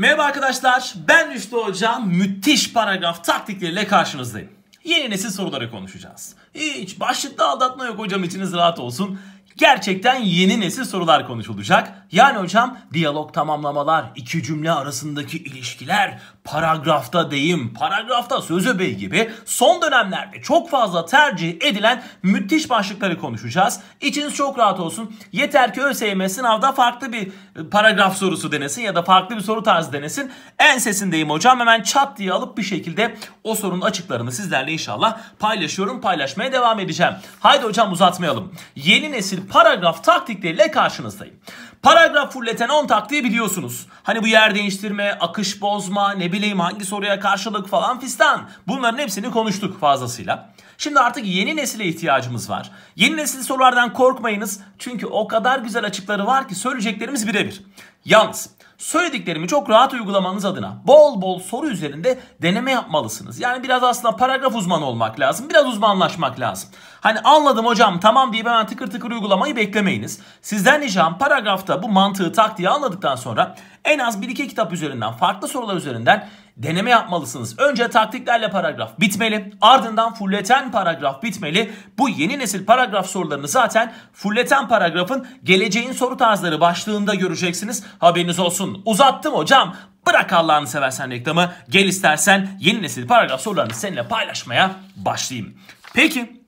Merhaba arkadaşlar, ben Rüştü hocam, Müthiş paragraf taktikleriyle karşınızdayım. Yeni nesil soruları konuşacağız. Hiç başlıkta aldatma yok hocam içiniz rahat olsun. Gerçekten yeni nesil sorular konuşulacak. Yani hocam diyalog tamamlamalar, iki cümle arasındaki ilişkiler, paragrafta deyim, paragrafta söz öbeği gibi son dönemlerde çok fazla tercih edilen müthiş başlıkları konuşacağız. İçiniz çok rahat olsun. Yeter ki ÖSYM sınavda farklı bir e, paragraf sorusu denesin ya da farklı bir soru tarzı denesin. En sesindeyim hocam. Hemen çat diye alıp bir şekilde o sorunun açıklarını sizlerle inşallah paylaşıyorum. Paylaşmaya devam edeceğim. Haydi hocam uzatmayalım. Yeni nesil paragraf taktikleriyle karşınızdayım. Paragraf fulleten 10 taktiği biliyorsunuz. Hani bu yer değiştirme, akış bozma, ne bileyim hangi soruya karşılık falan fistan. Bunların hepsini konuştuk fazlasıyla. Şimdi artık yeni nesile ihtiyacımız var. Yeni nesil sorulardan korkmayınız. Çünkü o kadar güzel açıkları var ki söyleyeceklerimiz birebir. Yalnız Söylediklerimi çok rahat uygulamanız adına bol bol soru üzerinde deneme yapmalısınız. Yani biraz aslında paragraf uzmanı olmak lazım. Biraz uzmanlaşmak lazım. Hani anladım hocam tamam diye hemen tıkır tıkır uygulamayı beklemeyiniz. Sizden ricam paragrafta bu mantığı taktiği anladıktan sonra en az 1-2 kitap üzerinden farklı sorular üzerinden deneme yapmalısınız. Önce taktiklerle paragraf bitmeli. Ardından fulleten paragraf bitmeli. Bu yeni nesil paragraf sorularını zaten fulleten paragrafın geleceğin soru tarzları başlığında göreceksiniz. Haberiniz olsun. Uzattım hocam. Bırak Allah'ını seversen reklamı. Gel istersen yeni nesil paragraf sorularını seninle paylaşmaya başlayayım. Peki.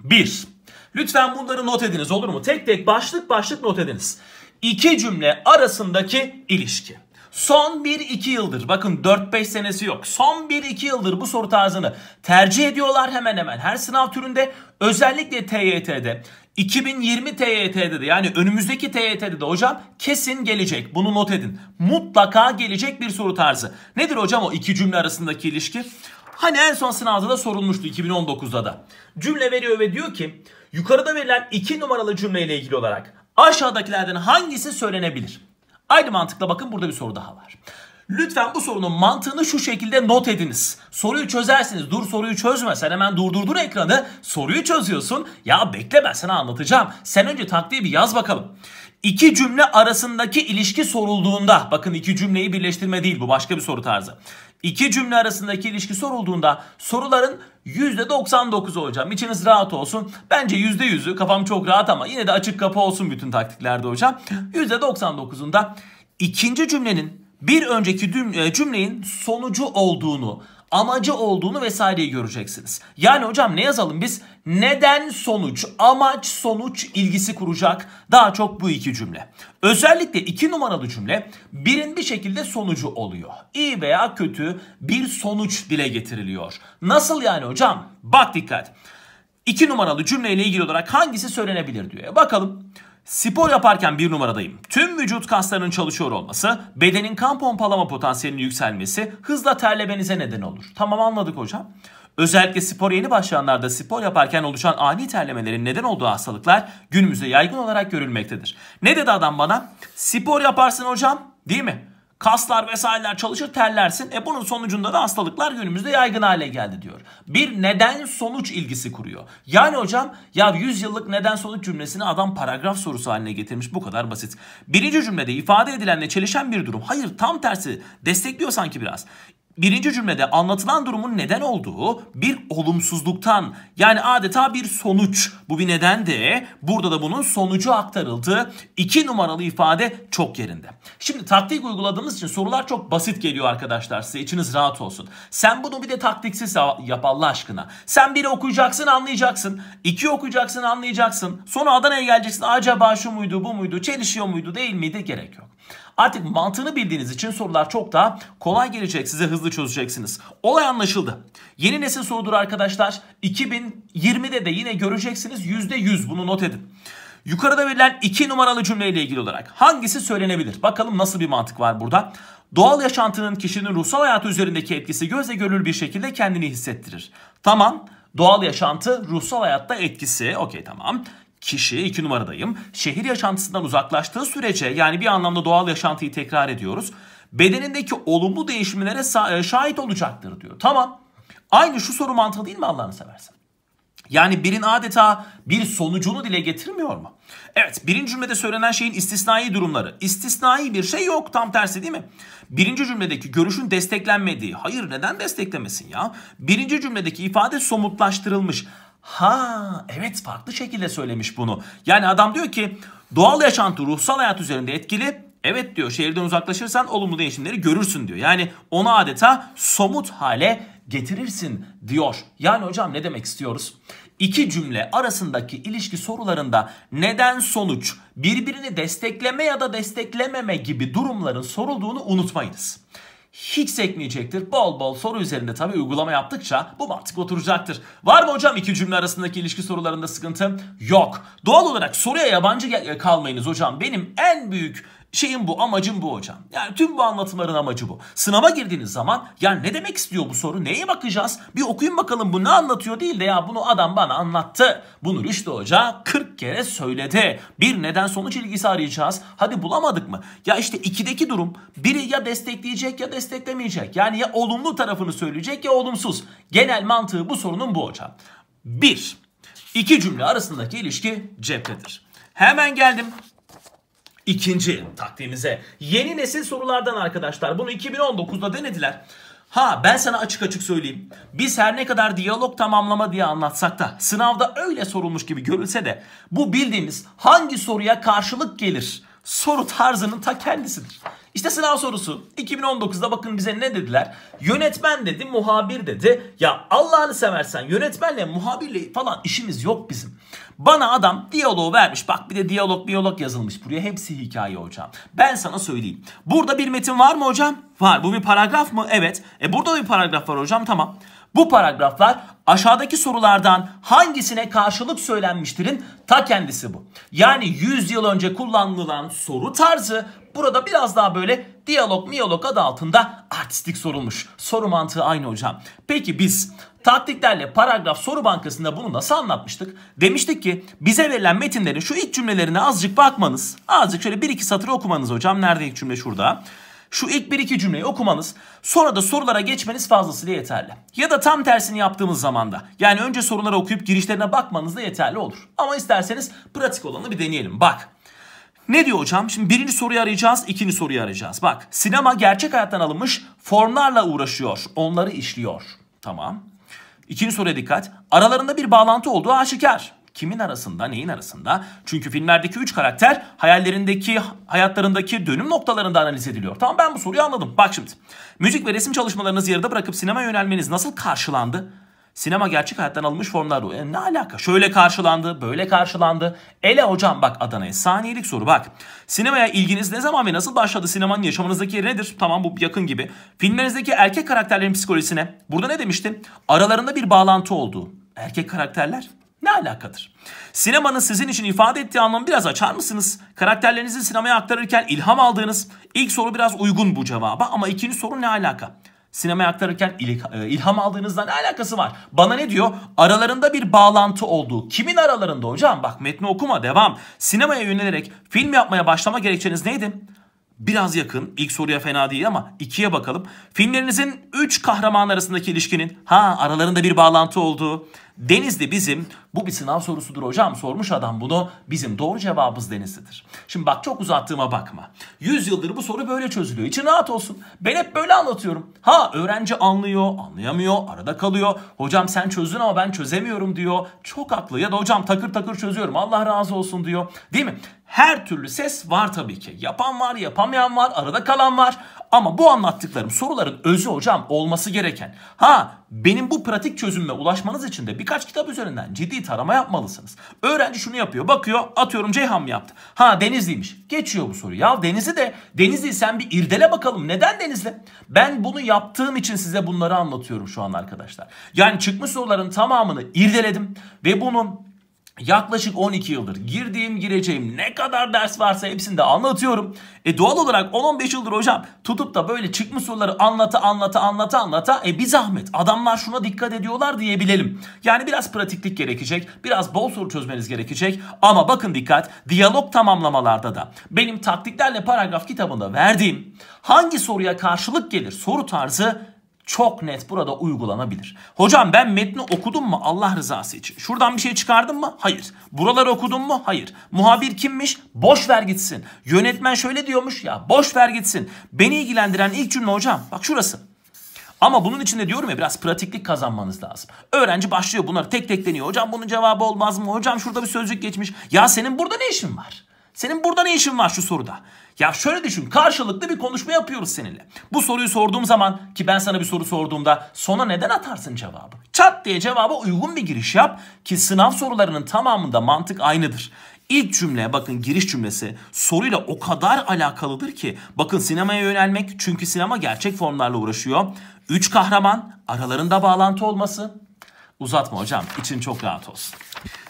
Bir. Lütfen bunları not ediniz olur mu? Tek tek başlık başlık not ediniz. İki cümle arasındaki ilişki. Son 1-2 yıldır bakın 4-5 senesi yok. Son 1-2 yıldır bu soru tarzını tercih ediyorlar hemen hemen. Her sınav türünde özellikle TYT'de 2020 TYT'de de yani önümüzdeki TYT'de de hocam kesin gelecek. Bunu not edin. Mutlaka gelecek bir soru tarzı. Nedir hocam o iki cümle arasındaki ilişki? Hani en son sınavda da sorulmuştu 2019'da da. Cümle veriyor ve diyor ki yukarıda verilen iki numaralı cümleyle ilgili olarak aşağıdakilerden hangisi söylenebilir? Aynı mantıkla bakın burada bir soru daha var. Lütfen bu sorunun mantığını şu şekilde not ediniz. Soruyu çözersiniz. Dur soruyu çözme. Sen hemen durdurdun ekranı. Soruyu çözüyorsun. Ya bekle ben sana anlatacağım. Sen önce taktiği bir yaz bakalım. İki cümle arasındaki ilişki sorulduğunda bakın iki cümleyi birleştirme değil bu başka bir soru tarzı. İki cümle arasındaki ilişki sorulduğunda soruların %99'u hocam. İçiniz rahat olsun. Bence %100'ü kafam çok rahat ama yine de açık kapı olsun bütün taktiklerde hocam. %99'unda ikinci cümlenin bir önceki e, cümlenin sonucu olduğunu amacı olduğunu vesaireyi göreceksiniz. Yani hocam ne yazalım biz? Neden sonuç, amaç sonuç ilgisi kuracak daha çok bu iki cümle. Özellikle iki numaralı cümle birin bir şekilde sonucu oluyor. İyi veya kötü bir sonuç dile getiriliyor. Nasıl yani hocam? Bak dikkat. İki numaralı cümleyle ilgili olarak hangisi söylenebilir diyor. E bakalım. Spor yaparken bir numaradayım. Tüm vücut kaslarının çalışıyor olması, bedenin kan pompalama potansiyelinin yükselmesi hızla terlemenize neden olur. Tamam anladık hocam. Özellikle spor yeni başlayanlarda spor yaparken oluşan ani terlemelerin neden olduğu hastalıklar günümüzde yaygın olarak görülmektedir. Ne dedi adam bana? Spor yaparsın hocam değil mi? Kaslar vesaireler çalışır terlersin. E bunun sonucunda da hastalıklar günümüzde yaygın hale geldi diyor. Bir neden sonuç ilgisi kuruyor. Yani hocam ya 100 yıllık neden sonuç cümlesini adam paragraf sorusu haline getirmiş bu kadar basit. Birinci cümlede ifade edilenle çelişen bir durum. Hayır tam tersi destekliyor sanki biraz birinci cümlede anlatılan durumun neden olduğu bir olumsuzluktan yani adeta bir sonuç. Bu bir neden de burada da bunun sonucu aktarıldı. İki numaralı ifade çok yerinde. Şimdi taktik uyguladığımız için sorular çok basit geliyor arkadaşlar size içiniz rahat olsun. Sen bunu bir de taktiksiz yap Allah aşkına. Sen biri okuyacaksın anlayacaksın. iki okuyacaksın anlayacaksın. Sonra Adana'ya geleceksin acaba şu muydu bu muydu çelişiyor muydu değil miydi gerek yok. Artık mantığını bildiğiniz için sorular çok daha kolay gelecek. Size hızlı çözeceksiniz. Olay anlaşıldı. Yeni nesil sorudur arkadaşlar. 2020'de de yine göreceksiniz %100 bunu not edin. Yukarıda verilen iki numaralı cümleyle ilgili olarak hangisi söylenebilir? Bakalım nasıl bir mantık var burada. Doğal yaşantının kişinin ruhsal hayatı üzerindeki etkisi gözle görülür bir şekilde kendini hissettirir. Tamam. Doğal yaşantı ruhsal hayatta etkisi. Okey tamam kişi, iki numaradayım. Şehir yaşantısından uzaklaştığı sürece yani bir anlamda doğal yaşantıyı tekrar ediyoruz. Bedenindeki olumlu değişimlere e, şahit olacaktır diyor. Tamam. Aynı şu soru mantığı değil mi Allah'ını seversen? Yani birin adeta bir sonucunu dile getirmiyor mu? Evet birinci cümlede söylenen şeyin istisnai durumları. İstisnai bir şey yok tam tersi değil mi? Birinci cümledeki görüşün desteklenmediği. Hayır neden desteklemesin ya? Birinci cümledeki ifade somutlaştırılmış. Ha evet farklı şekilde söylemiş bunu. Yani adam diyor ki doğal yaşantı ruhsal hayat üzerinde etkili. Evet diyor şehirden uzaklaşırsan olumlu değişimleri görürsün diyor. Yani onu adeta somut hale getirirsin diyor. Yani hocam ne demek istiyoruz? İki cümle arasındaki ilişki sorularında neden sonuç birbirini destekleme ya da desteklememe gibi durumların sorulduğunu unutmayınız. Hiç sekmeyecektir. Bol bol soru üzerinde tabi uygulama yaptıkça bu mantık oturacaktır. Var mı hocam iki cümle arasındaki ilişki sorularında sıkıntı? Yok. Doğal olarak soruya yabancı kalmayınız hocam. Benim en büyük Şeyin bu, amacım bu hocam. Yani tüm bu anlatımların amacı bu. Sınava girdiğiniz zaman ya ne demek istiyor bu soru? Neye bakacağız? Bir okuyun bakalım bu ne anlatıyor değil de ya bunu adam bana anlattı. Bunu Rüştü Hoca 40 kere söyledi. Bir neden sonuç ilgisi arayacağız. Hadi bulamadık mı? Ya işte ikideki durum biri ya destekleyecek ya desteklemeyecek. Yani ya olumlu tarafını söyleyecek ya olumsuz. Genel mantığı bu sorunun bu hocam. bir iki cümle arasındaki ilişki ceptedir. Hemen geldim ikinci taktiğimize Yeni nesil sorulardan arkadaşlar. Bunu 2019'da denediler. Ha ben sana açık açık söyleyeyim. Biz her ne kadar diyalog tamamlama diye anlatsak da sınavda öyle sorulmuş gibi görülse de bu bildiğimiz hangi soruya karşılık gelir soru tarzının ta kendisidir. İşte sınav sorusu 2019'da bakın bize ne dediler? Yönetmen dedi, muhabir dedi. Ya Allah'ını seversen yönetmenle, muhabirle falan işimiz yok bizim. Bana adam diyaloğu vermiş. Bak bir de diyalog diyalog yazılmış buraya. Hepsi hikaye hocam. Ben sana söyleyeyim. Burada bir metin var mı hocam? Var. Bu bir paragraf mı? Evet. E burada da bir paragraf var hocam. Tamam. Bu paragraflar aşağıdaki sorulardan hangisine karşılık söylenmiştirin ta kendisi bu. Yani 100 yıl önce kullanılan soru tarzı burada biraz daha böyle diyalog miyalog adı altında artistik sorulmuş. Soru mantığı aynı hocam. Peki biz taktiklerle paragraf soru bankasında bunu nasıl anlatmıştık? Demiştik ki bize verilen metinlerin şu ilk cümlelerine azıcık bakmanız, azıcık şöyle bir iki satır okumanız hocam. Nerede ilk cümle şurada. Şu ilk bir iki cümleyi okumanız sonra da sorulara geçmeniz fazlasıyla yeterli. Ya da tam tersini yaptığımız zaman da, yani önce soruları okuyup girişlerine bakmanız da yeterli olur. Ama isterseniz pratik olanı bir deneyelim. Bak ne diyor hocam? Şimdi birinci soruyu arayacağız, ikinci soruyu arayacağız. Bak sinema gerçek hayattan alınmış formlarla uğraşıyor, onları işliyor. Tamam. İkinci soruya dikkat. Aralarında bir bağlantı olduğu aşikar. Kimin arasında, neyin arasında? Çünkü filmlerdeki 3 karakter hayallerindeki, hayatlarındaki dönüm noktalarında analiz ediliyor. Tamam ben bu soruyu anladım. Bak şimdi. Müzik ve resim çalışmalarınızı yarıda bırakıp sinema yönelmeniz nasıl karşılandı? Sinema gerçek hayattan alınmış formlar. E, ne alaka? Şöyle karşılandı, böyle karşılandı. Ele hocam bak Adana'ya. Saniyelik soru bak. Sinemaya ilginiz ne zaman ve nasıl başladı? Sinemanın yaşamınızdaki yeri nedir? Tamam bu yakın gibi. Filmlerinizdeki erkek karakterlerin psikolojisine. Burada ne demiştim? Aralarında bir bağlantı olduğu. Erkek karakterler ne alakadır? Sinemanın sizin için ifade ettiği anlamı biraz açar mısınız? Karakterlerinizi sinemaya aktarırken ilham aldığınız ilk soru biraz uygun bu cevaba ama ikinci soru ne alaka? Sinemaya aktarırken e, ilham aldığınızda ne alakası var? Bana ne diyor? Aralarında bir bağlantı olduğu. Kimin aralarında hocam? Bak metni okuma devam. Sinemaya yönelerek film yapmaya başlama gerekçeniz neydi? biraz yakın. İlk soruya fena değil ama ikiye bakalım. Filmlerinizin üç kahraman arasındaki ilişkinin ha aralarında bir bağlantı olduğu, Denizli bizim bu bir sınav sorusudur hocam sormuş adam bunu. Bizim doğru cevabımız Denizli'dir. Şimdi bak çok uzattığıma bakma. 100 yıldır bu soru böyle çözülüyor. İçin rahat olsun. Ben hep böyle anlatıyorum. Ha öğrenci anlıyor, anlayamıyor, arada kalıyor. Hocam sen çözdün ama ben çözemiyorum diyor. Çok haklı ya da hocam takır takır çözüyorum. Allah razı olsun diyor. Değil mi? Her türlü ses var tabii ki. Yapan var, yapamayan var, arada kalan var. Ama bu anlattıklarım soruların özü hocam olması gereken. Ha benim bu pratik çözümle ulaşmanız için de birkaç kitap üzerinden ciddi tarama yapmalısınız. Öğrenci şunu yapıyor bakıyor atıyorum Ceyhan mı yaptı? Ha Denizli'ymiş. Geçiyor bu soru. Ya Denizli de Denizli sen bir irdele bakalım. Neden Denizli? Ben bunu yaptığım için size bunları anlatıyorum şu an arkadaşlar. Yani çıkmış soruların tamamını irdeledim ve bunun Yaklaşık 12 yıldır girdiğim gireceğim ne kadar ders varsa hepsini de anlatıyorum. E doğal olarak 10-15 yıldır hocam tutup da böyle çıkmış soruları anlata anlata anlata anlata e bir zahmet adamlar şuna dikkat ediyorlar diyebilelim. Yani biraz pratiklik gerekecek biraz bol soru çözmeniz gerekecek ama bakın dikkat diyalog tamamlamalarda da benim taktiklerle paragraf kitabında verdiğim hangi soruya karşılık gelir soru tarzı çok net burada uygulanabilir. Hocam ben metni okudum mu Allah rızası için? Şuradan bir şey çıkardım mı? Hayır. Buraları okudum mu? Hayır. Muhabir kimmiş? Boş ver gitsin. Yönetmen şöyle diyormuş ya boş ver gitsin. Beni ilgilendiren ilk cümle hocam bak şurası. Ama bunun için de diyorum ya biraz pratiklik kazanmanız lazım. Öğrenci başlıyor bunlar, tek tek deniyor. Hocam bunun cevabı olmaz mı? Hocam şurada bir sözcük geçmiş. Ya senin burada ne işin var? Senin burada ne işin var şu soruda? Ya şöyle düşün karşılıklı bir konuşma yapıyoruz seninle. Bu soruyu sorduğum zaman ki ben sana bir soru sorduğumda sona neden atarsın cevabı? Çat diye cevaba uygun bir giriş yap ki sınav sorularının tamamında mantık aynıdır. İlk cümle bakın giriş cümlesi soruyla o kadar alakalıdır ki bakın sinemaya yönelmek çünkü sinema gerçek formlarla uğraşıyor. Üç kahraman aralarında bağlantı olması Uzatma hocam. için çok rahat olsun.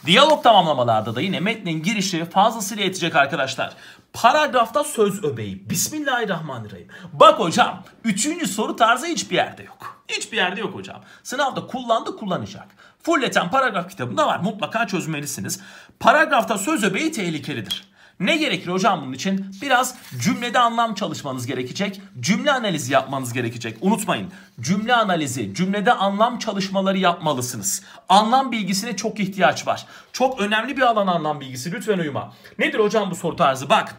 Diyalog tamamlamalarda da yine metnin girişi fazlasıyla yetecek arkadaşlar. Paragrafta söz öbeği. Bismillahirrahmanirrahim. Bak hocam. Üçüncü soru tarzı hiçbir yerde yok. Hiçbir yerde yok hocam. Sınavda kullandı kullanacak. Fulleten paragraf kitabında var. Mutlaka çözmelisiniz. Paragrafta söz öbeği tehlikelidir. Ne gerekir hocam bunun için? Biraz cümlede anlam çalışmanız gerekecek. Cümle analizi yapmanız gerekecek. Unutmayın cümle analizi, cümlede anlam çalışmaları yapmalısınız. Anlam bilgisine çok ihtiyaç var. Çok önemli bir alan anlam bilgisi. Lütfen uyuma. Nedir hocam bu soru tarzı? Bak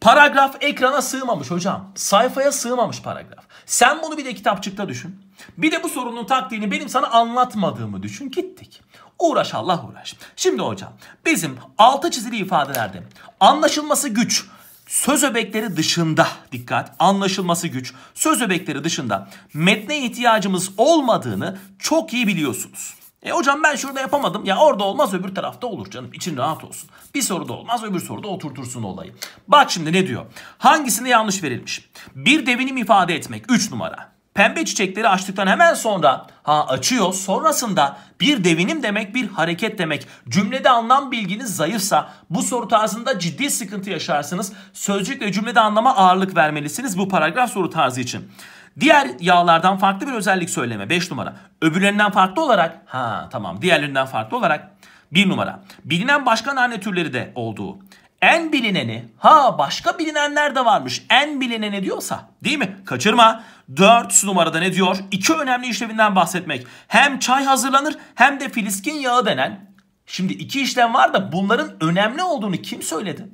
Paragraf ekrana sığmamış hocam. Sayfaya sığmamış paragraf. Sen bunu bir de kitapçıkta düşün. Bir de bu sorunun taktiğini benim sana anlatmadığımı düşün. Gittik. Uğraş Allah uğraş. Şimdi hocam bizim altı çizili ifadelerde anlaşılması güç söz öbekleri dışında dikkat anlaşılması güç söz öbekleri dışında metne ihtiyacımız olmadığını çok iyi biliyorsunuz. E hocam ben şurada yapamadım. Ya orada olmaz öbür tarafta olur canım. İçin rahat olsun. Bir soruda olmaz öbür soruda oturtursun olayı. Bak şimdi ne diyor. Hangisinde yanlış verilmiş? Bir devinim ifade etmek 3 numara. Pembe çiçekleri açtıktan hemen sonra ha açıyor sonrasında bir devinim demek bir hareket demek. Cümlede anlam bilginiz zayıfsa bu soru tarzında ciddi sıkıntı yaşarsınız. Sözcük ve cümlede anlama ağırlık vermelisiniz bu paragraf soru tarzı için. Diğer yağlardan farklı bir özellik söyleme 5 numara. Öbürlerinden farklı olarak ha tamam diğerlerinden farklı olarak 1 numara. Bilinen başka nane türleri de olduğu. En bilineni ha başka bilinenler de varmış. En bilineni diyorsa değil mi? Kaçırma. 4 numarada ne diyor? İki önemli işlevinden bahsetmek. Hem çay hazırlanır hem de filiskin yağı denen. Şimdi iki işlem var da bunların önemli olduğunu kim söyledi?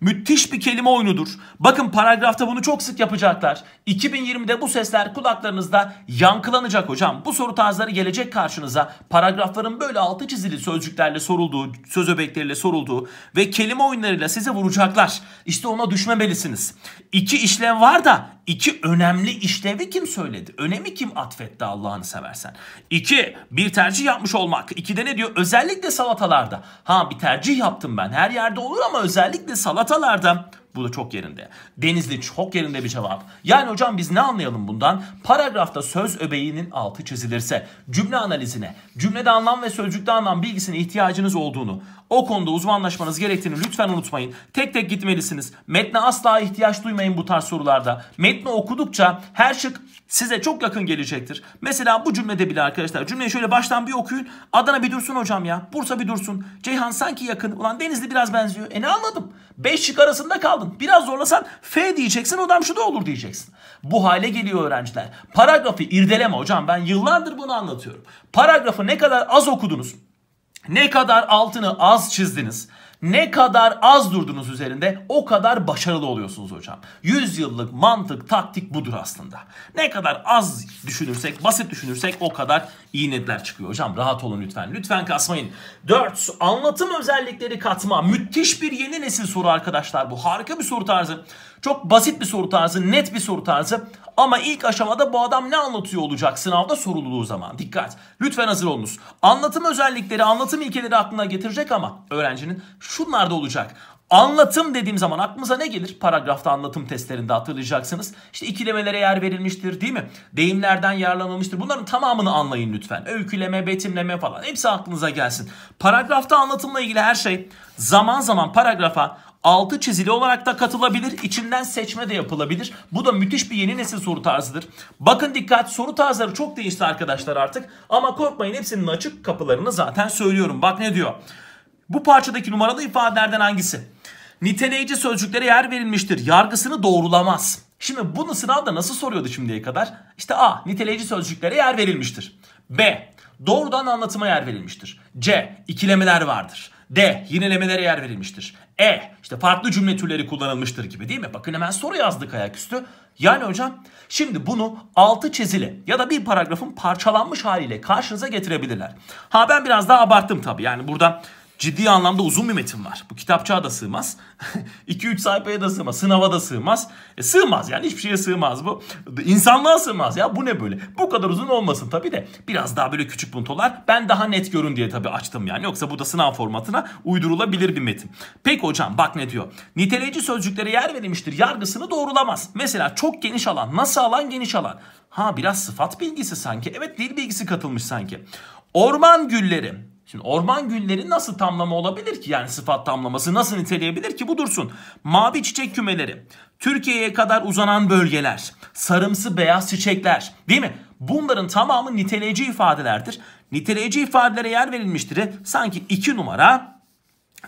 Müthiş bir kelime oyunudur. Bakın paragrafta bunu çok sık yapacaklar. 2020'de bu sesler kulaklarınızda yankılanacak hocam. Bu soru tarzları gelecek karşınıza. Paragrafların böyle altı çizili sözcüklerle sorulduğu, söz öbekleriyle sorulduğu ve kelime oyunlarıyla size vuracaklar. İşte ona düşmemelisiniz. İki işlem var da iki önemli işlevi kim söyledi? Önemi kim atfetti Allah'ını seversen? İki, bir tercih yapmış olmak. İki de ne diyor? Özellikle salatalarda. Ha bir tercih yaptım ben. Her yerde olur ama özellikle salata Atalarda bu da çok yerinde. Denizli çok yerinde bir cevap. Yani hocam biz ne anlayalım bundan? Paragrafta söz öbeğinin altı çizilirse cümle analizine, cümlede anlam ve sözcükte anlam bilgisine ihtiyacınız olduğunu, o konuda uzmanlaşmanız gerektiğini lütfen unutmayın. Tek tek gitmelisiniz. Metne asla ihtiyaç duymayın bu tarz sorularda. Metni okudukça her şık size çok yakın gelecektir. Mesela bu cümlede bile arkadaşlar cümleyi şöyle baştan bir okuyun. Adana bir dursun hocam ya. Bursa bir dursun. Ceyhan sanki yakın. Ulan Denizli biraz benziyor. E ne anladım? 5 şık arasında kaldın. Biraz zorlasan F diyeceksin odam şu da olur diyeceksin. Bu hale geliyor öğrenciler. Paragrafı irdeleme hocam ben yıllardır bunu anlatıyorum. Paragrafı ne kadar az okudunuz ne kadar altını az çizdiniz, ne kadar az durdunuz üzerinde o kadar başarılı oluyorsunuz hocam. Yüzyıllık mantık, taktik budur aslında. Ne kadar az düşünürsek, basit düşünürsek o kadar iğnetler çıkıyor. Hocam rahat olun lütfen. Lütfen kasmayın. 4. Anlatım özellikleri katma. Müthiş bir yeni nesil soru arkadaşlar bu. Harika bir soru tarzı. Çok basit bir soru tarzı, net bir soru tarzı. Ama ilk aşamada bu adam ne anlatıyor olacak sınavda sorulduğu zaman. Dikkat. Lütfen hazır olunuz. Anlatım özellikleri, anlatım ilkeleri aklına getirecek ama öğrencinin şunlar da olacak. Anlatım dediğim zaman aklımıza ne gelir? Paragrafta anlatım testlerinde hatırlayacaksınız. İşte ikilemelere yer verilmiştir değil mi? Deyimlerden yararlanılmıştır. Bunların tamamını anlayın lütfen. Öyküleme, betimleme falan hepsi aklınıza gelsin. Paragrafta anlatımla ilgili her şey zaman zaman paragrafa altı çizili olarak da katılabilir. İçinden seçme de yapılabilir. Bu da müthiş bir yeni nesil soru tarzıdır. Bakın dikkat soru tarzları çok değişti arkadaşlar artık. Ama korkmayın hepsinin açık kapılarını zaten söylüyorum. Bak ne diyor. Bu parçadaki numaralı ifadelerden hangisi? niteleyici sözcüklere yer verilmiştir. Yargısını doğrulamaz. Şimdi bunu sınavda nasıl soruyordu şimdiye kadar? İşte A. Niteleyici sözcüklere yer verilmiştir. B. Doğrudan anlatıma yer verilmiştir. C. ikilemeler vardır. D. Yinelemelere yer verilmiştir. E. işte farklı cümle türleri kullanılmıştır gibi değil mi? Bakın hemen soru yazdık ayaküstü. Yani hocam şimdi bunu altı çizili ya da bir paragrafın parçalanmış haliyle karşınıza getirebilirler. Ha ben biraz daha abarttım tabii. Yani burada ciddi anlamda uzun bir metin var. Bu kitapçığa da sığmaz. 2-3 sayfaya da sığmaz. Sınava da sığmaz. E, sığmaz yani hiçbir şeye sığmaz bu. İnsanlığa sığmaz ya bu ne böyle. Bu kadar uzun olmasın tabii de. Biraz daha böyle küçük puntolar. Ben daha net görün diye tabii açtım yani. Yoksa bu da sınav formatına uydurulabilir bir metin. Peki hocam bak ne diyor. Niteleyici sözcüklere yer verilmiştir. Yargısını doğrulamaz. Mesela çok geniş alan. Nasıl alan geniş alan. Ha biraz sıfat bilgisi sanki. Evet dil bilgisi katılmış sanki. Orman gülleri Şimdi orman gülleri nasıl tamlama olabilir ki? Yani sıfat tamlaması nasıl niteleyebilir ki? Bu dursun. Mavi çiçek kümeleri, Türkiye'ye kadar uzanan bölgeler, sarımsı beyaz çiçekler değil mi? Bunların tamamı niteleyici ifadelerdir. Niteleyici ifadelere yer verilmiştir. Sanki iki numara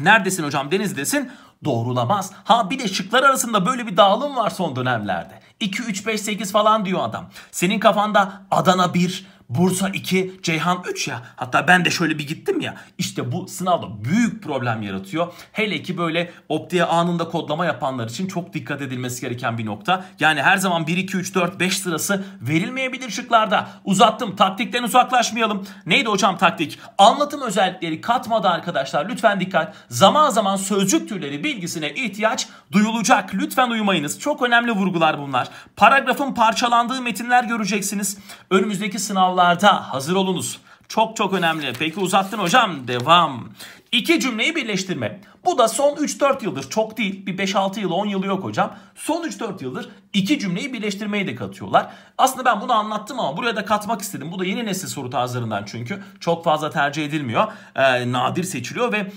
neredesin hocam denizdesin doğrulamaz. Ha bir de şıklar arasında böyle bir dağılım var son dönemlerde. 2, 3, 5, 8 falan diyor adam. Senin kafanda Adana 1, Bursa 2, Ceyhan 3 ya. Hatta ben de şöyle bir gittim ya. İşte bu sınavda büyük problem yaratıyor. Hele ki böyle optiye anında kodlama yapanlar için çok dikkat edilmesi gereken bir nokta. Yani her zaman 1, 2, 3, 4, 5 sırası verilmeyebilir şıklarda. Uzattım. Taktikten uzaklaşmayalım. Neydi hocam taktik? Anlatım özellikleri katmadı arkadaşlar. Lütfen dikkat. Zaman zaman sözcük türleri bilgisine ihtiyaç duyulacak. Lütfen uyumayınız. Çok önemli vurgular bunlar. Paragrafın parçalandığı metinler göreceksiniz. Önümüzdeki sınavlar sınavlarda hazır olunuz. Çok çok önemli. Peki uzattın hocam. Devam. İki cümleyi birleştirme. Bu da son 3-4 yıldır çok değil bir 5-6 yıl 10 yılı yok hocam. Son 3-4 yıldır iki cümleyi birleştirmeyi de katıyorlar. Aslında ben bunu anlattım ama buraya da katmak istedim. Bu da yeni nesil soru tarzlarından çünkü çok fazla tercih edilmiyor. E, nadir seçiliyor ve e,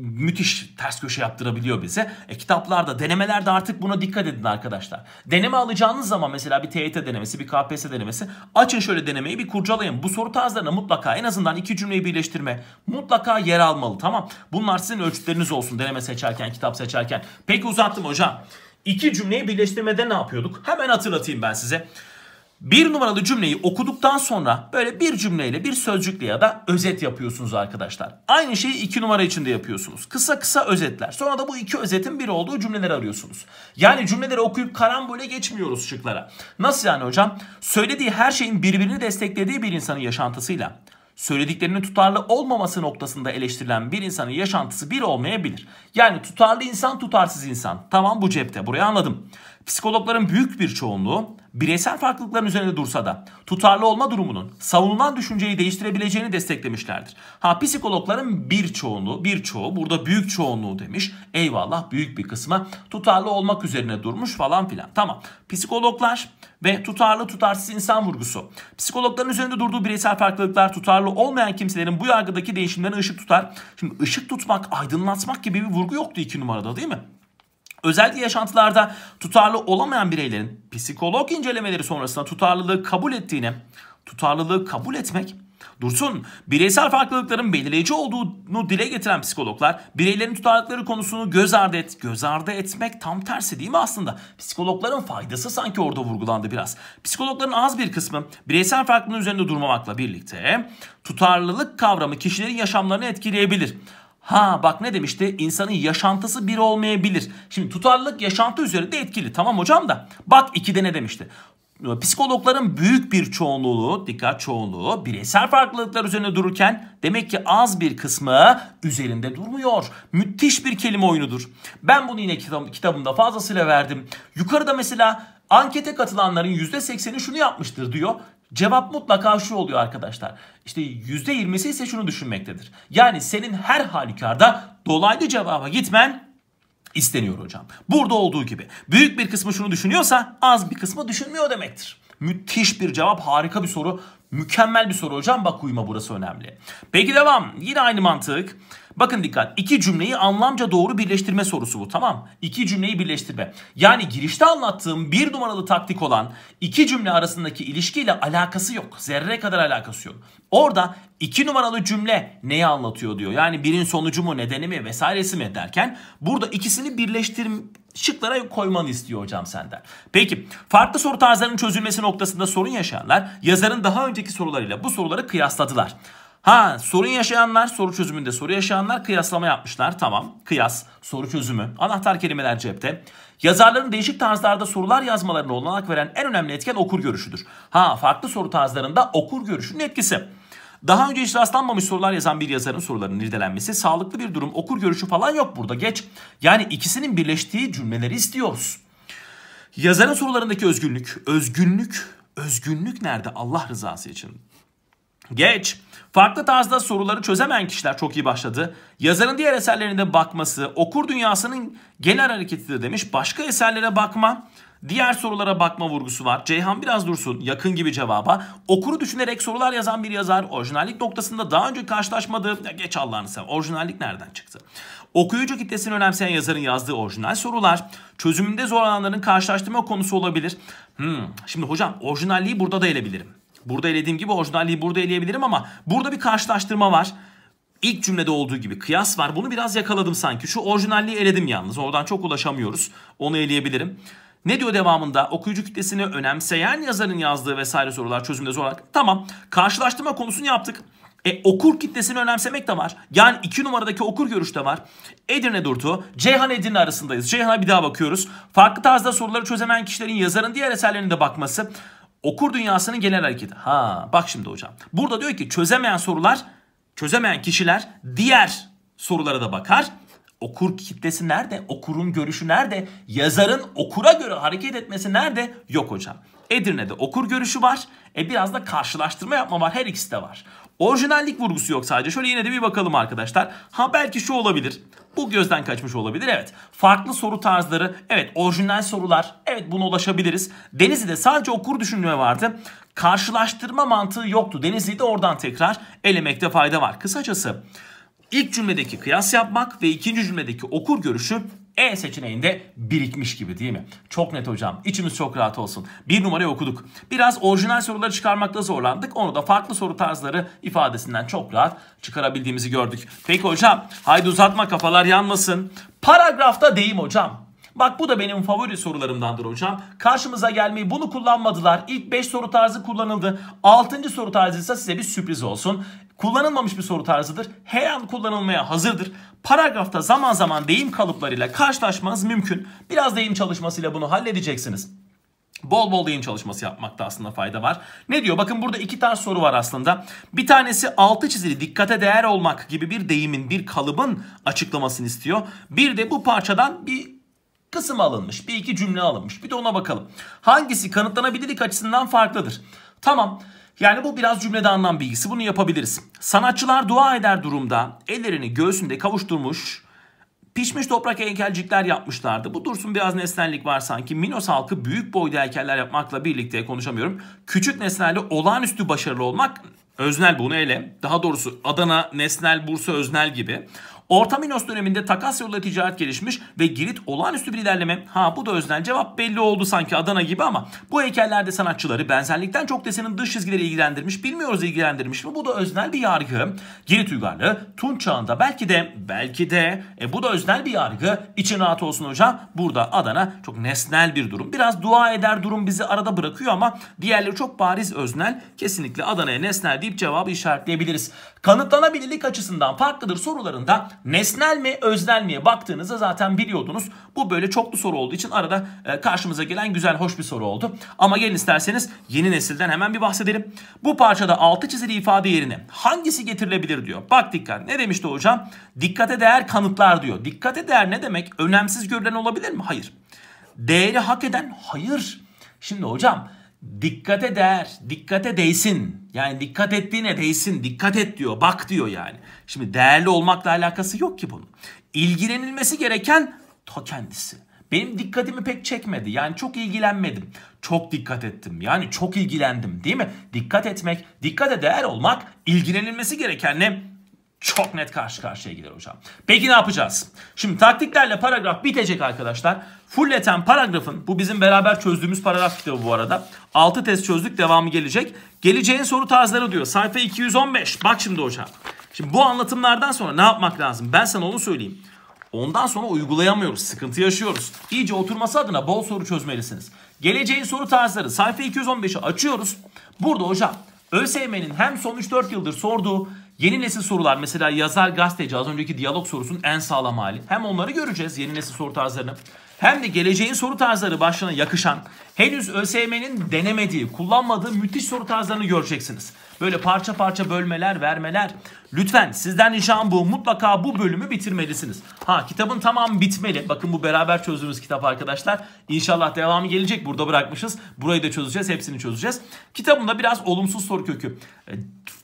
müthiş ters köşe yaptırabiliyor bize. E, kitaplarda denemelerde artık buna dikkat edin arkadaşlar. Deneme alacağınız zaman mesela bir TYT denemesi bir KPSS denemesi açın şöyle denemeyi bir kurcalayın. Bu soru tarzlarına mutlaka en azından iki cümleyi birleştirme mutlaka yer almalı tamam. Bunlar sizin ölçütleriniz olsun olsun deneme seçerken, kitap seçerken. Peki uzattım hocam. İki cümleyi birleştirmede ne yapıyorduk? Hemen hatırlatayım ben size. Bir numaralı cümleyi okuduktan sonra böyle bir cümleyle bir sözcükle ya da özet yapıyorsunuz arkadaşlar. Aynı şeyi iki numara içinde yapıyorsunuz. Kısa kısa özetler. Sonra da bu iki özetin bir olduğu cümleleri arıyorsunuz. Yani cümleleri okuyup karambole geçmiyoruz şıklara. Nasıl yani hocam? Söylediği her şeyin birbirini desteklediği bir insanın yaşantısıyla söylediklerinin tutarlı olmaması noktasında eleştirilen bir insanın yaşantısı bir olmayabilir. Yani tutarlı insan tutarsız insan. Tamam bu cepte burayı anladım. Psikologların büyük bir çoğunluğu bireysel farklılıkların üzerinde dursa da tutarlı olma durumunun savunulan düşünceyi değiştirebileceğini desteklemişlerdir. Ha psikologların bir çoğunluğu, bir çoğu burada büyük çoğunluğu demiş. Eyvallah büyük bir kısma tutarlı olmak üzerine durmuş falan filan. Tamam. Psikologlar ve tutarlı tutarsız insan vurgusu. Psikologların üzerinde durduğu bireysel farklılıklar tutarlı olmayan kimselerin bu yargıdaki değişimlerine ışık tutar. Şimdi ışık tutmak, aydınlatmak gibi bir vurgu yoktu iki numarada değil mi? Özellikle yaşantılarda tutarlı olamayan bireylerin psikolog incelemeleri sonrasında tutarlılığı kabul ettiğini, tutarlılığı kabul etmek Dursun, bireysel farklılıkların belirleyici olduğunu dile getiren psikologlar bireylerin tutarlılıkları konusunu göz ardı et, göz ardı etmek tam tersi değil mi aslında? Psikologların faydası sanki orada vurgulandı biraz. Psikologların az bir kısmı bireysel farklılığın üzerinde durmamakla birlikte tutarlılık kavramı kişilerin yaşamlarını etkileyebilir. Ha bak ne demişti? İnsanın yaşantısı bir olmayabilir. Şimdi tutarlılık yaşantı üzerinde etkili. Tamam hocam da. Bak 2'de ne demişti? Ee, psikologların büyük bir çoğunluğu, dikkat çoğunluğu bireysel farklılıklar üzerine dururken demek ki az bir kısmı üzerinde durmuyor. Müthiş bir kelime oyunudur. Ben bunu yine kitab, kitabımda fazlasıyla verdim. Yukarıda mesela ankete katılanların %80'i şunu yapmıştır diyor. Cevap mutlaka şu oluyor arkadaşlar. İşte %20'si ise şunu düşünmektedir. Yani senin her halükarda dolaylı cevaba gitmen isteniyor hocam. Burada olduğu gibi büyük bir kısmı şunu düşünüyorsa az bir kısmı düşünmüyor demektir. Müthiş bir cevap, harika bir soru. Mükemmel bir soru hocam. Bak uyuma burası önemli. Peki devam. Yine aynı mantık. Bakın dikkat. İki cümleyi anlamca doğru birleştirme sorusu bu. Tamam. İki cümleyi birleştirme. Yani girişte anlattığım bir numaralı taktik olan iki cümle arasındaki ilişkiyle alakası yok. Zerre kadar alakası yok. Orada iki numaralı cümle neyi anlatıyor diyor. Yani birin sonucu mu, nedeni mi vesairesi mi derken burada ikisini birleştirme şıklara koymanı istiyor hocam senden. Peki farklı soru tarzlarının çözülmesi noktasında sorun yaşayanlar yazarın daha önceki sorularıyla bu soruları kıyasladılar. Ha sorun yaşayanlar soru çözümünde soru yaşayanlar kıyaslama yapmışlar. Tamam kıyas soru çözümü anahtar kelimeler cepte. Yazarların değişik tarzlarda sorular yazmalarına olanak veren en önemli etken okur görüşüdür. Ha farklı soru tarzlarında okur görüşünün etkisi. Daha önce hiç rastlanmamış sorular yazan bir yazarın sorularının irdelenmesi sağlıklı bir durum okur görüşü falan yok burada geç. Yani ikisinin birleştiği cümleleri istiyoruz. Yazarın sorularındaki özgünlük, özgünlük, özgünlük nerede Allah rızası için? Geç. Farklı tarzda soruları çözemeyen kişiler çok iyi başladı. Yazarın diğer eserlerinde bakması okur dünyasının genel hareketidir demiş. Başka eserlere bakma, diğer sorulara bakma vurgusu var. Ceyhan biraz dursun yakın gibi cevaba. Okuru düşünerek sorular yazan bir yazar orijinallik noktasında daha önce karşılaşmadığı... Ya geç Allah'ını sen orijinallik nereden çıktı? Okuyucu kitlesini önemseyen yazarın yazdığı orijinal sorular çözümünde zorlananların karşılaştırma konusu olabilir. Hmm, şimdi hocam orijinalliği burada da elebilirim. Burada elediğim gibi orijinalliği burada eleyebilirim ama burada bir karşılaştırma var. İlk cümlede olduğu gibi kıyas var. Bunu biraz yakaladım sanki. Şu orijinalliği eledim yalnız. Oradan çok ulaşamıyoruz. Onu eleyebilirim. Ne diyor devamında? Okuyucu kitlesini önemseyen yazarın yazdığı vesaire sorular çözümde zorlarak. Tamam. Karşılaştırma konusunu yaptık. E, okur kitlesini önemsemek de var. Yani iki numaradaki okur görüş de var. Edirne Durtu, Ceyhan Edirne arasındayız. Ceyhan'a bir daha bakıyoruz. Farklı tarzda soruları çözemeyen kişilerin yazarın diğer eserlerine de bakması Okur dünyasının genel hareketi. Ha bak şimdi hocam. Burada diyor ki çözemeyen sorular, çözemeyen kişiler diğer sorulara da bakar. Okur kitlesi nerede? Okurun görüşü nerede? Yazarın okura göre hareket etmesi nerede? Yok hocam. Edirne'de okur görüşü var. E biraz da karşılaştırma yapma var. Her ikisi de var. Orijinallik vurgusu yok sadece. Şöyle yine de bir bakalım arkadaşlar. Ha belki şu olabilir. Bu gözden kaçmış olabilir. Evet. Farklı soru tarzları. Evet orijinal sorular. Evet buna ulaşabiliriz. Denizli'de sadece okur düşünme vardı. Karşılaştırma mantığı yoktu. Denizli'de oradan tekrar elemekte fayda var. Kısacası ilk cümledeki kıyas yapmak ve ikinci cümledeki okur görüşü e seçeneğinde birikmiş gibi değil mi? Çok net hocam. İçimiz çok rahat olsun. Bir numarayı okuduk. Biraz orijinal soruları çıkarmakta zorlandık. Onu da farklı soru tarzları ifadesinden çok rahat çıkarabildiğimizi gördük. Peki hocam haydi uzatma kafalar yanmasın. Paragrafta deyim hocam. Bak bu da benim favori sorularımdandır hocam. Karşımıza gelmeyi bunu kullanmadılar. İlk 5 soru tarzı kullanıldı. 6. soru tarzı ise size bir sürpriz olsun. Kullanılmamış bir soru tarzıdır. Her an kullanılmaya hazırdır. Paragrafta zaman zaman deyim kalıplarıyla karşılaşmanız mümkün. Biraz deyim çalışmasıyla bunu halledeceksiniz. Bol bol deyim çalışması yapmakta aslında fayda var. Ne diyor? Bakın burada iki tane soru var aslında. Bir tanesi altı çizili dikkate değer olmak gibi bir deyimin, bir kalıbın açıklamasını istiyor. Bir de bu parçadan bir kısım alınmış. Bir iki cümle alınmış. Bir de ona bakalım. Hangisi kanıtlanabilirlik açısından farklıdır? Tamam. Yani bu biraz cümlede anlam bilgisi. Bunu yapabiliriz. Sanatçılar dua eder durumda ellerini göğsünde kavuşturmuş pişmiş toprak heykelcikler yapmışlardı. Bu dursun biraz nesnellik var sanki. Minos halkı büyük boyda heykeller yapmakla birlikte konuşamıyorum. Küçük nesnelli olağanüstü başarılı olmak öznel bunu ele. Daha doğrusu Adana, Nesnel, Bursa öznel gibi. Orta Minos döneminde takas yoluyla ticaret gelişmiş ve Girit olağanüstü bir ilerleme. Ha bu da özden cevap belli oldu sanki Adana gibi ama bu heykellerde sanatçıları benzerlikten çok desenin dış çizgileri ilgilendirmiş. Bilmiyoruz ilgilendirmiş mi? Bu da öznel bir yargı. Girit uygarlığı Tunç çağında belki de belki de e, bu da öznel bir yargı. İçin rahat olsun hocam. Burada Adana çok nesnel bir durum. Biraz dua eder durum bizi arada bırakıyor ama diğerleri çok bariz öznel. Kesinlikle Adana'ya nesnel deyip cevabı işaretleyebiliriz. Kanıtlanabilirlik açısından farklıdır sorularında nesnel mi öznel miye baktığınızda zaten biliyordunuz. Bu böyle çoklu soru olduğu için arada e, karşımıza gelen güzel hoş bir soru oldu. Ama gelin isterseniz yeni nesilden hemen bir bahsedelim. Bu parçada altı çizili ifade yerine hangisi getirilebilir diyor. Bak dikkat ne demişti hocam? Dikkate değer kanıtlar diyor. Dikkate değer ne demek? Önemsiz görülen olabilir mi? Hayır. Değeri hak eden? Hayır. Şimdi hocam dikkate değer, dikkate değsin yani dikkat ettiğine değsin, dikkat et diyor, bak diyor yani. Şimdi değerli olmakla alakası yok ki bunun. İlgilenilmesi gereken ta kendisi. Benim dikkatimi pek çekmedi. Yani çok ilgilenmedim. Çok dikkat ettim. Yani çok ilgilendim değil mi? Dikkat etmek, dikkate değer olmak, ilgilenilmesi gereken gerekenle çok net karşı karşıya gider hocam. Peki ne yapacağız? Şimdi taktiklerle paragraf bitecek arkadaşlar. Fulleten paragrafın bu bizim beraber çözdüğümüz paragraf kitabı bu arada. 6 test çözdük devamı gelecek. Geleceğin soru tarzları diyor. Sayfa 215. Bak şimdi hocam. Şimdi bu anlatımlardan sonra ne yapmak lazım? Ben sana onu söyleyeyim. Ondan sonra uygulayamıyoruz. Sıkıntı yaşıyoruz. İyice oturması adına bol soru çözmelisiniz. Geleceğin soru tarzları sayfa 215'i açıyoruz. Burada hocam ÖSYM'nin hem son 3-4 yıldır sorduğu Yeni nesil sorular mesela yazar gazeteci az önceki diyalog sorusunun en sağlam hali. Hem onları göreceğiz yeni nesil soru tarzlarını hem de geleceğin soru tarzları başlığına yakışan henüz ÖSYM'nin denemediği, kullanmadığı müthiş soru tarzlarını göreceksiniz. Böyle parça parça bölmeler, vermeler. Lütfen sizden ricam bu. Mutlaka bu bölümü bitirmelisiniz. Ha kitabın tamamı bitmeli. Bakın bu beraber çözdüğümüz kitap arkadaşlar. İnşallah devamı gelecek. Burada bırakmışız. Burayı da çözeceğiz. Hepsini çözeceğiz. Kitabımda biraz olumsuz soru kökü e,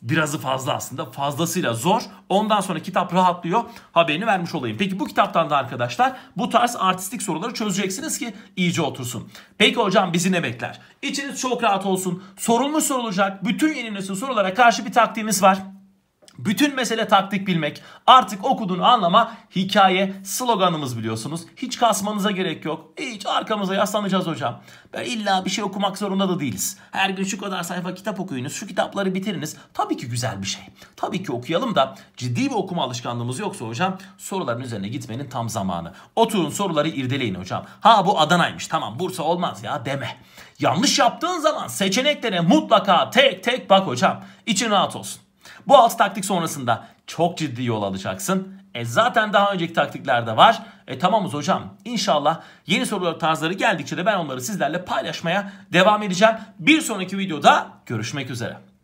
birazı fazla aslında fazlasıyla zor. Ondan sonra kitap rahatlıyor haberini vermiş olayım. Peki bu kitaptan da arkadaşlar bu tarz artistik soruları çözeceksiniz ki iyice otursun. Peki hocam bizi ne bekler? İçiniz çok rahat olsun. Sorulmuş sorulacak bütün yeni nesil sorulara karşı bir taktiğimiz var. Bütün mesele taktik bilmek. Artık okudun anlama hikaye sloganımız biliyorsunuz. Hiç kasmanıza gerek yok. Hiç arkamıza yaslanacağız hocam. Böyle illa bir şey okumak zorunda da değiliz. Her gün şu kadar sayfa kitap okuyunuz. Şu kitapları bitiriniz. Tabii ki güzel bir şey. Tabii ki okuyalım da ciddi bir okuma alışkanlığımız yoksa hocam soruların üzerine gitmenin tam zamanı. Oturun soruları irdeleyin hocam. Ha bu Adana'ymış tamam Bursa olmaz ya deme. Yanlış yaptığın zaman seçeneklere mutlaka tek tek bak hocam. İçin rahat olsun. Bu 6 taktik sonrasında çok ciddi yol alacaksın. E zaten daha önceki taktiklerde var. E tamamız hocam. İnşallah yeni sorular tarzları geldikçe de ben onları sizlerle paylaşmaya devam edeceğim. Bir sonraki videoda görüşmek üzere.